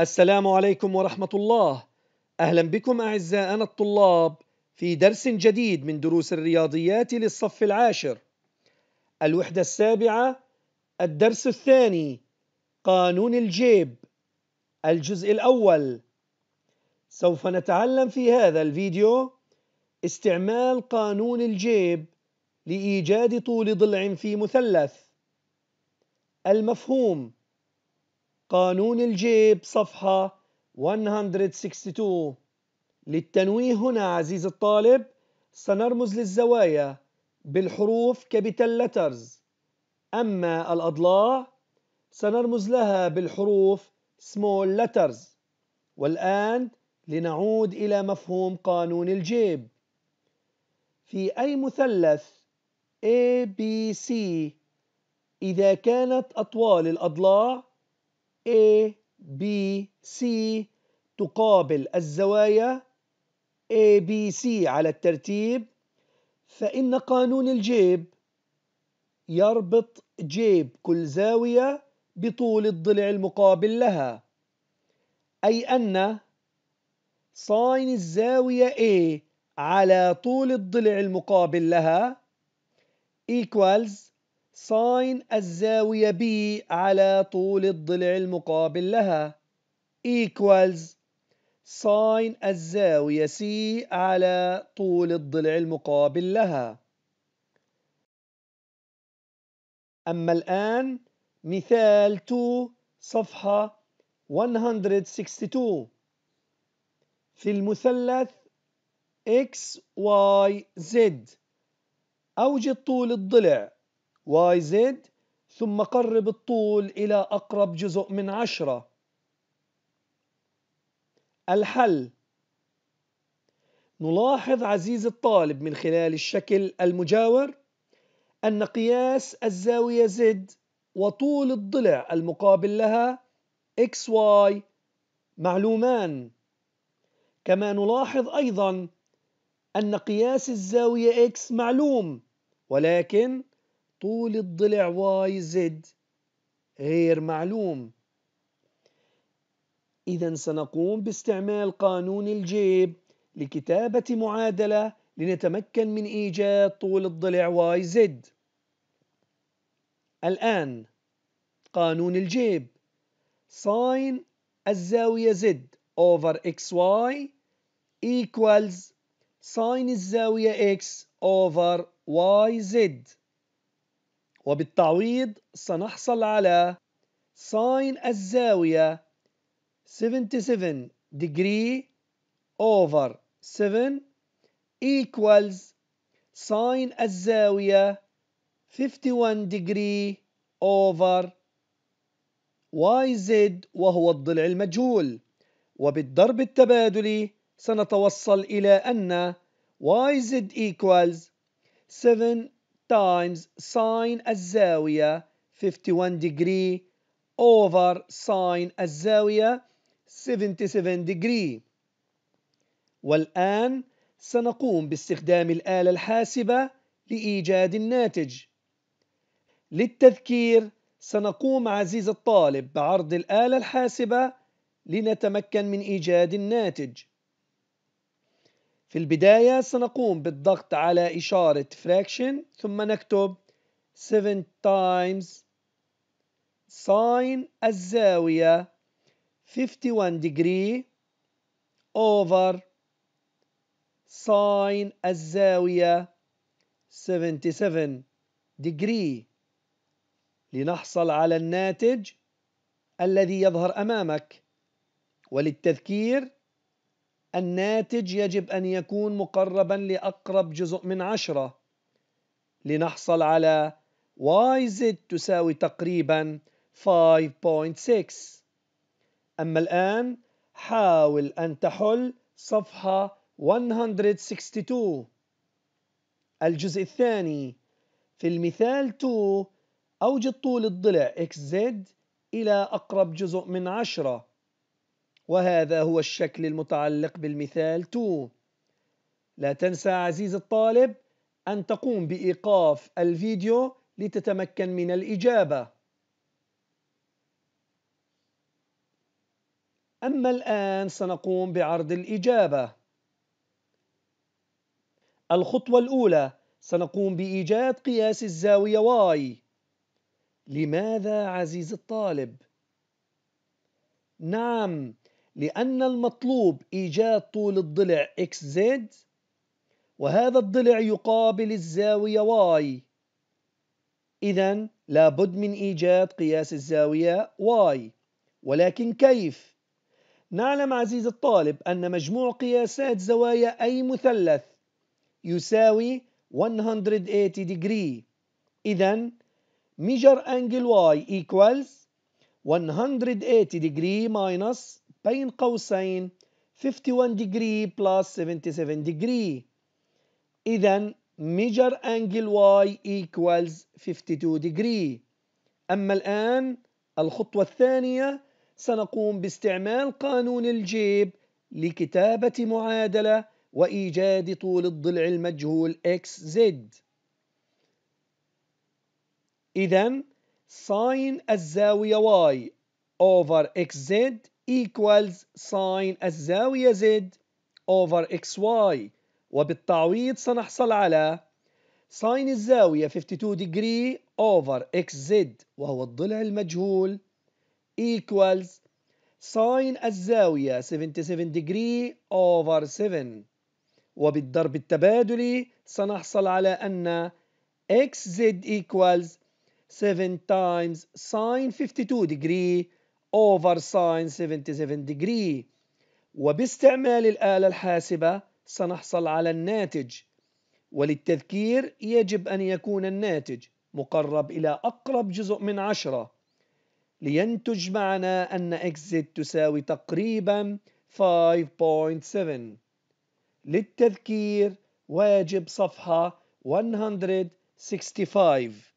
السلام عليكم ورحمة الله أهلا بكم أعزائنا الطلاب في درس جديد من دروس الرياضيات للصف العاشر الوحدة السابعة الدرس الثاني قانون الجيب الجزء الأول سوف نتعلم في هذا الفيديو استعمال قانون الجيب لإيجاد طول ضلع في مثلث المفهوم قانون الجيب صفحة 162 للتنويه هنا عزيز الطالب سنرمز للزوايا بالحروف كابيتال لترز أما الأضلاع سنرمز لها بالحروف سمول لترز والآن لنعود إلى مفهوم قانون الجيب في أي مثلث ABC إذا كانت أطوال الأضلاع A B C تقابل الزوايا A B C على الترتيب فإن قانون الجيب يربط جيب كل زاوية بطول الضلع المقابل لها أي أن ساين الزاوية A على طول الضلع المقابل لها equals ساين الزاوية B على طول الضلع المقابل لها equals ساين الزاوية C على طول الضلع المقابل لها أما الآن مثال 2 صفحة 162 في المثلث X Y Z أوجد طول الضلع واي زد ثم قرب الطول إلى أقرب جزء من عشرة الحل نلاحظ عزيز الطالب من خلال الشكل المجاور أن قياس الزاوية Z وطول الضلع المقابل لها XY معلومان كما نلاحظ أيضا أن قياس الزاوية X معلوم ولكن طول الضلع واي زد غير معلوم إذا سنقوم باستعمال قانون الجيب لكتابة معادلة لنتمكن من إيجاد طول الضلع واي زد الآن قانون الجيب ساين الزاوية زد over xy equals ساين الزاوية x over yz وبالتعويض سنحصل على ساين الزاوية 77 degree over 7 equals ساين الزاوية 51 degree over yz وهو الضلع المجهول وبالضرب التبادلي سنتوصل إلى أن yz equals 7 times sine الزاوية 51 degree over sine الزاوية 77 degree والآن سنقوم باستخدام الآلة الحاسبة لإيجاد الناتج للتذكير سنقوم عزيز الطالب بعرض الآلة الحاسبة لنتمكن من إيجاد الناتج في البداية سنقوم بالضغط على إشارة fraction ثم نكتب 7 times sin الزاوية 51 degree over sin الزاوية 77 degree لنحصل على الناتج الذي يظهر أمامك وللتذكير الناتج يجب أن يكون مقربا لأقرب جزء من عشرة لنحصل على YZ تساوي تقريبا 5.6 أما الآن حاول أن تحل صفحة 162 الجزء الثاني في المثال 2 أوجد طول الضلع XZ إلى أقرب جزء من 10 وهذا هو الشكل المتعلق بالمثال 2 لا تنسى عزيزي الطالب أن تقوم بإيقاف الفيديو لتتمكن من الإجابة أما الآن سنقوم بعرض الإجابة الخطوة الأولى سنقوم بإيجاد قياس الزاوية Y لماذا عزيزي الطالب؟ نعم لأن المطلوب إيجاد طول الضلع XZ وهذا الضلع يقابل الزاوية Y إذا لابد من إيجاد قياس الزاوية Y ولكن كيف؟ نعلم عزيزي الطالب أن مجموع قياسات زوايا أي مثلث يساوي 180 degree إذا measure angle y equals 180 degree minus بين قوسين 51 ديجري بلس 77 ديجري إذا ميجر أنجل واي إيكوالز 52 ديجري أما الآن الخطوة الثانية سنقوم باستعمال قانون الجيب لكتابة معادلة وإيجاد طول الضلع المجهول XZ إذا ساين الزاوية Y over XZ equals ساين الزاوية Z over XY وبالتعويض سنحصل على ساين الزاوية 52 degree over XZ وهو الضلع المجهول equals ساين الزاوية 77 degree over 7 وبالضرب التبادلي سنحصل على أن XZ equals 7 times sine 52 degree over sine 77 degree وباستعمال الآلة الحاسبة سنحصل على الناتج وللتذكير يجب أن يكون الناتج مقرب إلى أقرب جزء من عشرة لينتج معنا أن XZ تساوي تقريبا 5.7 للتذكير واجب صفحة 165